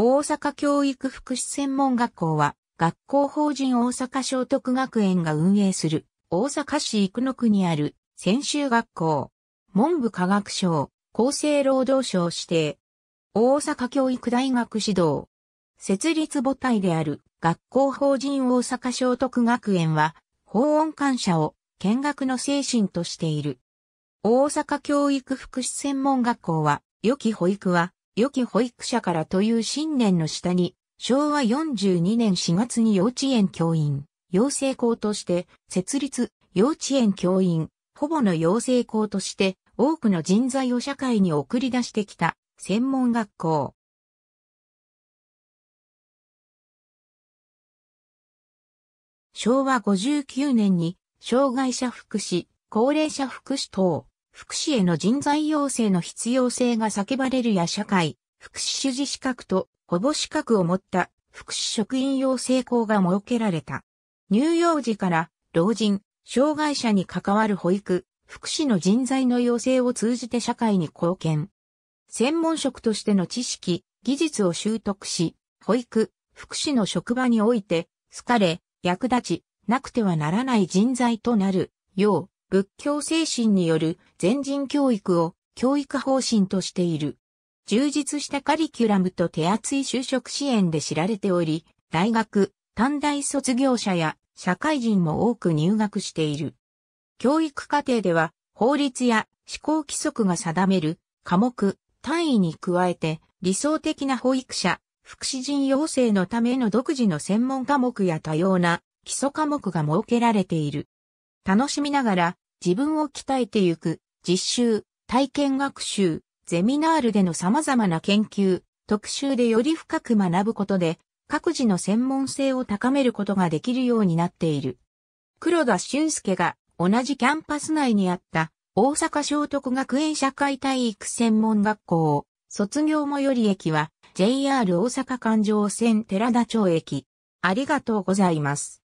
大阪教育福祉専門学校は、学校法人大阪聖徳学園が運営する、大阪市生野区にある、専修学校、文部科学省、厚生労働省指定、大阪教育大学指導、設立母体である学校法人大阪聖徳学園は、法音感謝を見学の精神としている。大阪教育福祉専門学校は、良き保育は、良き保育者からという信念の下に、昭和42年4月に幼稚園教員、養成校として設立、幼稚園教員、ほぼの養成校として多くの人材を社会に送り出してきた専門学校。昭和59年に障害者福祉、高齢者福祉等福祉への人材養成の必要性が叫ばれるや社会、福祉主事資格と保護資格を持った福祉職員養成校が設けられた。乳幼児から老人、障害者に関わる保育、福祉の人材の養成を通じて社会に貢献。専門職としての知識、技術を習得し、保育、福祉の職場において、好かれ、役立ち、なくてはならない人材となる、よう、仏教精神による全人教育を教育方針としている。充実したカリキュラムと手厚い就職支援で知られており、大学、短大卒業者や社会人も多く入学している。教育課程では法律や思考規則が定める科目、単位に加えて理想的な保育者、福祉人養成のための独自の専門科目や多様な基礎科目が設けられている。楽しみながら自分を鍛えてゆく実習、体験学習、ゼミナールでの様々な研究、特集でより深く学ぶことで各自の専門性を高めることができるようになっている。黒田俊介が同じキャンパス内にあった大阪聖徳学園社会体育専門学校を卒業最寄り駅は JR 大阪環状線寺田町駅。ありがとうございます。